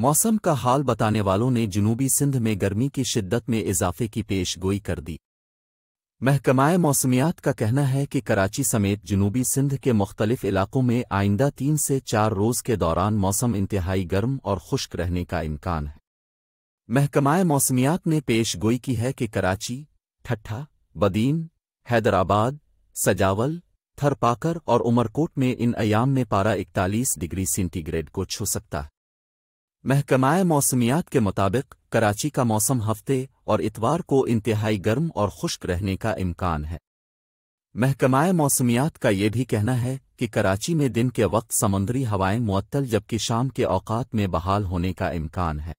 मौसम का हाल बताने वालों ने जुनूबी सिंध में गर्मी की शिद्दत में इजाफे की पेशगोई कर दी महकमाए मौसमियात का कहना है कि कराची समेत जुनूबी सिंध के मुख्तलिफ इलाकों में आइंदा तीन से चार रोज़ के दौरान मौसम इंतहाई गर्म और खुश्क रहने का इम्कान है महकमाए मौसमियात ने पेश गोई की है कि कराची ठट्ठा बदीन हैदराबाद सजावल थरपाकर और उमरकोट में इन अयाम में पारा इकतालीस डिग्री सेंटीग्रेड को छू सकता है महकमाए मौसमियात के मुताबिक कराची का मौसम हफ्ते और इतवार को इंतहाई गर्म और खुश्क रहने का इम्कान है महकमाए मौसमियात का ये भी कहना है कि कराची में दिन के वक्त समुद्री हवाएं मअतल जबकि शाम के औकात में बहाल होने का इम्कान है